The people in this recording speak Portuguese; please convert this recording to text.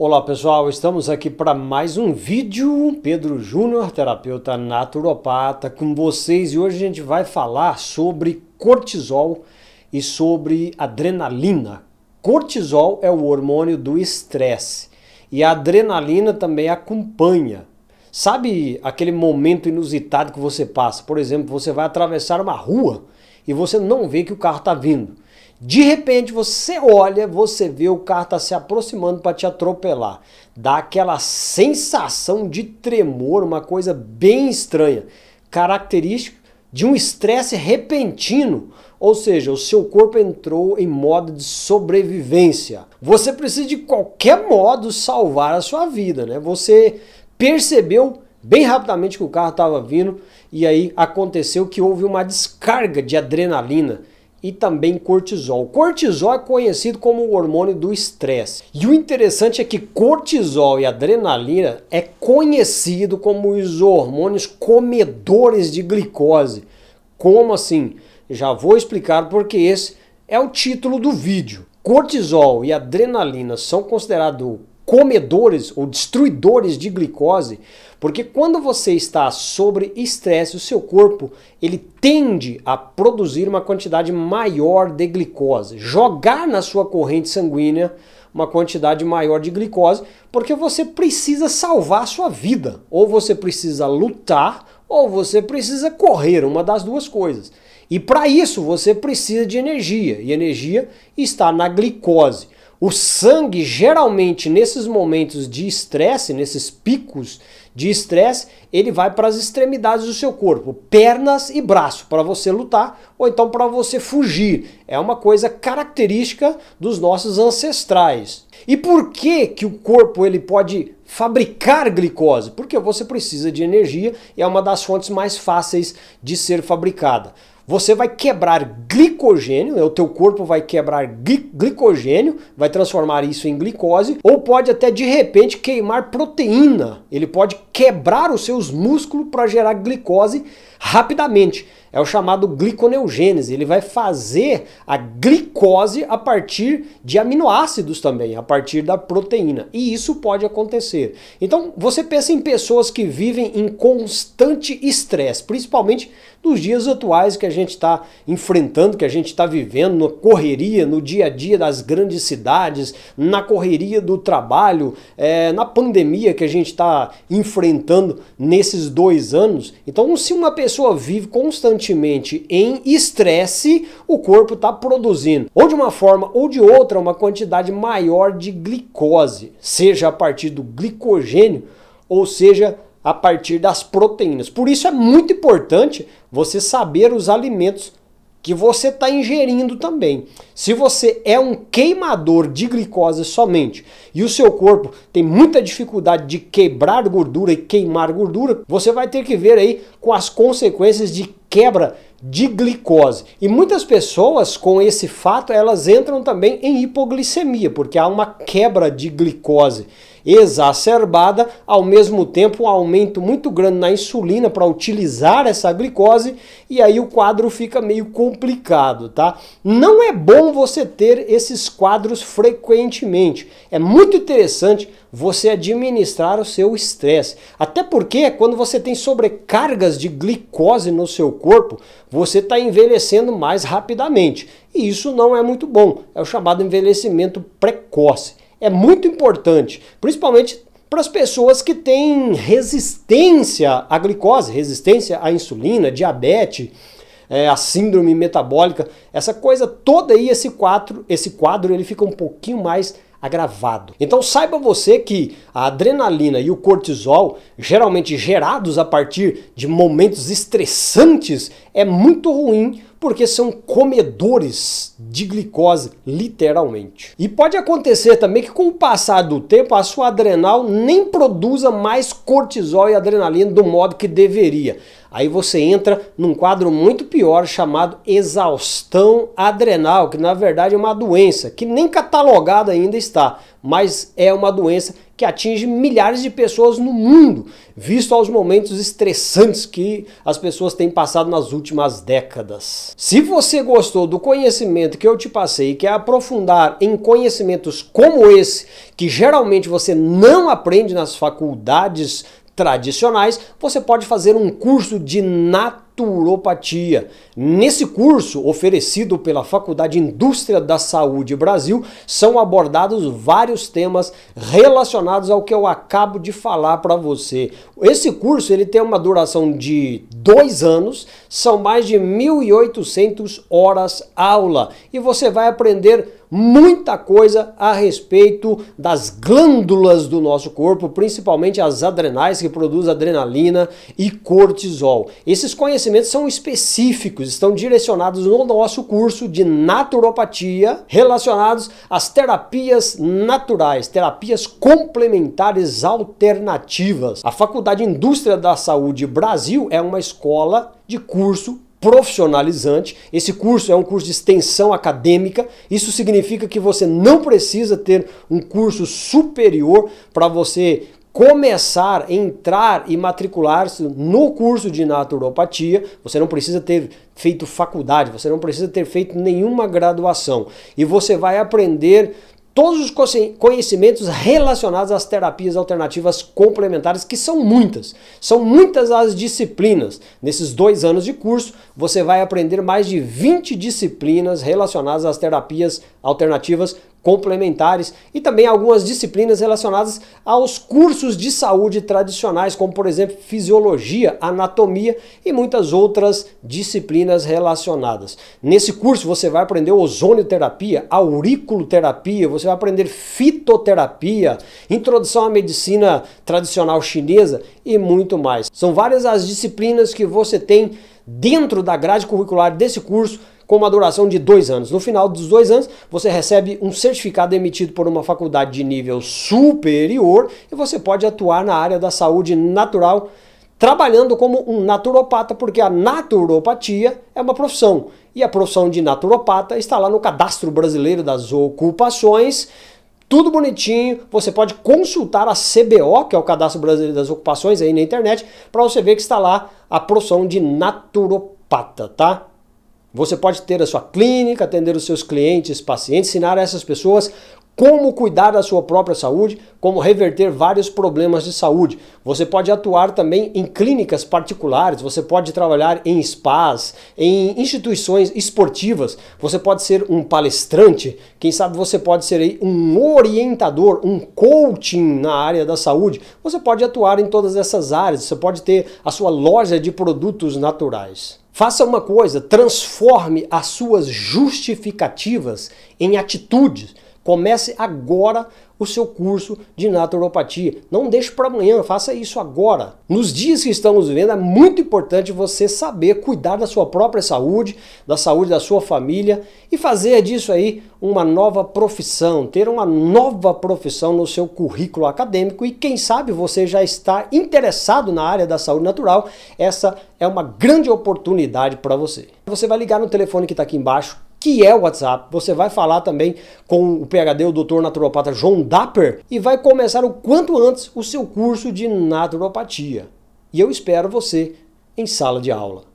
Olá pessoal, estamos aqui para mais um vídeo. Pedro Júnior, terapeuta naturopata, com vocês e hoje a gente vai falar sobre cortisol e sobre adrenalina. Cortisol é o hormônio do estresse e a adrenalina também acompanha. Sabe aquele momento inusitado que você passa? Por exemplo, você vai atravessar uma rua e você não vê que o carro está vindo. De repente você olha, você vê o carro tá se aproximando para te atropelar. Dá aquela sensação de tremor, uma coisa bem estranha, característica de um estresse repentino, ou seja, o seu corpo entrou em modo de sobrevivência. Você precisa de qualquer modo salvar a sua vida, né? Você percebeu bem rapidamente que o carro estava vindo e aí aconteceu que houve uma descarga de adrenalina e também cortisol. Cortisol é conhecido como o hormônio do estresse. E o interessante é que cortisol e adrenalina é conhecido como os hormônios comedores de glicose. Como assim? Já vou explicar porque esse é o título do vídeo. Cortisol e adrenalina são considerados comedores ou destruidores de glicose, porque quando você está sobre estresse, o seu corpo ele tende a produzir uma quantidade maior de glicose, jogar na sua corrente sanguínea uma quantidade maior de glicose, porque você precisa salvar a sua vida, ou você precisa lutar, ou você precisa correr, uma das duas coisas. E para isso você precisa de energia, e energia está na glicose. O sangue, geralmente, nesses momentos de estresse, nesses picos de estresse, ele vai para as extremidades do seu corpo, pernas e braço, para você lutar ou então para você fugir. É uma coisa característica dos nossos ancestrais. E por que, que o corpo ele pode fabricar glicose? Porque você precisa de energia e é uma das fontes mais fáceis de ser fabricada. Você vai quebrar glicogênio, né? o teu corpo vai quebrar gli glicogênio, vai transformar isso em glicose, ou pode até de repente queimar proteína. Ele pode quebrar os seus músculos para gerar glicose rapidamente. É o chamado gliconeogênese. Ele vai fazer a glicose a partir de aminoácidos também, a partir da proteína. E isso pode acontecer. Então, você pensa em pessoas que vivem em constante estresse, principalmente nos dias atuais que a gente está enfrentando, que a gente está vivendo, na correria, no dia a dia das grandes cidades, na correria do trabalho, é, na pandemia que a gente está enfrentando nesses dois anos. Então, se uma pessoa vive constantemente constantemente em estresse, o corpo está produzindo, ou de uma forma ou de outra, uma quantidade maior de glicose, seja a partir do glicogênio, ou seja, a partir das proteínas. Por isso é muito importante você saber os alimentos que você está ingerindo também. Se você é um queimador de glicose somente e o seu corpo tem muita dificuldade de quebrar gordura e queimar gordura, você vai ter que ver aí com as consequências de quebra de glicose. E muitas pessoas com esse fato, elas entram também em hipoglicemia, porque há uma quebra de glicose exacerbada, ao mesmo tempo um aumento muito grande na insulina para utilizar essa glicose e aí o quadro fica meio complicado, tá? Não é bom você ter esses quadros frequentemente. É muito interessante você administrar o seu estresse. Até porque quando você tem sobrecargas de glicose no seu corpo, você está envelhecendo mais rapidamente. E isso não é muito bom. É o chamado envelhecimento precoce. É muito importante, principalmente para as pessoas que têm resistência à glicose, resistência à insulina, diabetes, é, a síndrome metabólica, essa coisa toda aí, esse quadro, esse quadro ele fica um pouquinho mais agravado. Então saiba você que a adrenalina e o cortisol, geralmente gerados a partir de momentos estressantes, é muito ruim porque são comedores de glicose, literalmente. E pode acontecer também que com o passar do tempo a sua adrenal nem produza mais cortisol e adrenalina do modo que deveria. Aí você entra num quadro muito pior chamado exaustão adrenal, que na verdade é uma doença que nem catalogada ainda está mas é uma doença que atinge milhares de pessoas no mundo, visto aos momentos estressantes que as pessoas têm passado nas últimas décadas. Se você gostou do conhecimento que eu te passei e quer aprofundar em conhecimentos como esse, que geralmente você não aprende nas faculdades tradicionais, você pode fazer um curso de natureza naturopatia. Nesse curso, oferecido pela Faculdade Indústria da Saúde Brasil, são abordados vários temas relacionados ao que eu acabo de falar para você. Esse curso ele tem uma duração de dois anos, são mais de 1.800 horas aula e você vai aprender muita coisa a respeito das glândulas do nosso corpo, principalmente as adrenais que produzem adrenalina e cortisol. Esses conhecimentos são específicos, estão direcionados no nosso curso de naturopatia, relacionados às terapias naturais, terapias complementares alternativas. A Faculdade Indústria da Saúde Brasil é uma escola de curso profissionalizante. Esse curso é um curso de extensão acadêmica. Isso significa que você não precisa ter um curso superior para você começar, entrar e matricular-se no curso de naturopatia. Você não precisa ter feito faculdade, você não precisa ter feito nenhuma graduação. E você vai aprender todos os conhecimentos relacionados às terapias alternativas complementares, que são muitas. São muitas as disciplinas. Nesses dois anos de curso, você vai aprender mais de 20 disciplinas relacionadas às terapias alternativas complementares e também algumas disciplinas relacionadas aos cursos de saúde tradicionais, como por exemplo fisiologia, anatomia e muitas outras disciplinas relacionadas. Nesse curso você vai aprender ozonioterapia, auriculoterapia, você vai aprender fitoterapia, introdução à medicina tradicional chinesa e muito mais. São várias as disciplinas que você tem dentro da grade curricular desse curso com uma duração de dois anos. No final dos dois anos, você recebe um certificado emitido por uma faculdade de nível superior e você pode atuar na área da saúde natural trabalhando como um naturopata, porque a naturopatia é uma profissão. E a profissão de naturopata está lá no cadastro brasileiro das ocupações tudo bonitinho. Você pode consultar a CBO, que é o Cadastro Brasileiro das Ocupações, aí na internet, para você ver que está lá a profissão de naturopata, tá? Você pode ter a sua clínica, atender os seus clientes, pacientes, ensinar essas pessoas como cuidar da sua própria saúde, como reverter vários problemas de saúde. Você pode atuar também em clínicas particulares, você pode trabalhar em spas, em instituições esportivas, você pode ser um palestrante, quem sabe você pode ser um orientador, um coaching na área da saúde. Você pode atuar em todas essas áreas, você pode ter a sua loja de produtos naturais. Faça uma coisa, transforme as suas justificativas em atitudes. Comece agora o seu curso de naturopatia. Não deixe para amanhã, faça isso agora. Nos dias que estamos vivendo, é muito importante você saber cuidar da sua própria saúde, da saúde da sua família e fazer disso aí uma nova profissão, ter uma nova profissão no seu currículo acadêmico e quem sabe você já está interessado na área da saúde natural. Essa é uma grande oportunidade para você. Você vai ligar no telefone que está aqui embaixo que é o WhatsApp. Você vai falar também com o PhD, o doutor naturopata João Dapper, e vai começar o quanto antes o seu curso de naturopatia. E eu espero você em sala de aula.